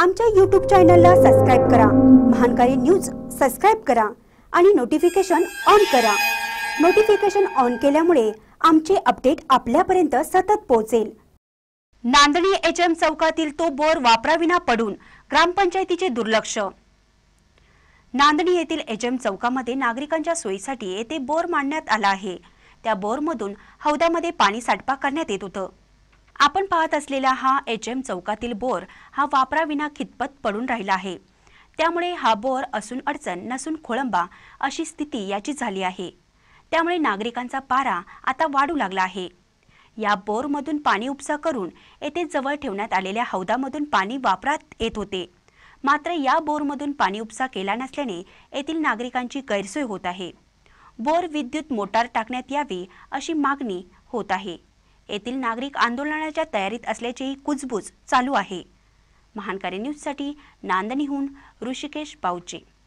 आमच्या यूट्यूब चॅनलला सबस्क्राईब करा महानकारी न्यूज सबस्क्राईब करा आणि नोटिफिकेशन ऑन करा नोटिफिकेशन ऑन केल्यामुळे आमचे अपडेट आपल्यापर्यंत सतत पोहोचेल नांदणी एच एम चौकातील तो बोर वापराविना पडून ग्रामपंचायतीचे दुर्लक्ष नांदणी येथील एच एम चौकामध्ये नागरिकांच्या सोयीसाठी येथे बोर मांडण्यात आला आहे त्या बोरमधून हौदामध्ये पाणी साठपा करण्यात येत होतं आपण पाहत असलेला हा एच एम चौकातील बोर हा वापराविना खितपत पडून राहिला आहे त्यामुळे हा बोर असून अडचण नसून खोळंबा अशी स्थिती याची झाली आहे त्यामुळे नागरिकांचा पारा आता वाढू लागला आहे या बोरमधून पाणी उपसा करून येथे जवळ ठेवण्यात आलेल्या हौदामधून पाणी वापरात येत होते मात्र या बोरमधून पाणी उपसा केला नसल्याने येथील नागरिकांची गैरसोय होत आहे बोर विद्युत मोटार टाकण्यात यावी अशी मागणी होत आहे येथील नागरिक आंदोलनाच्या तयारीत असल्याचीही कुजबूज चालू आहे महानकारी न्यूजसाठी नांदणीहून ऋषिकेश पाऊचे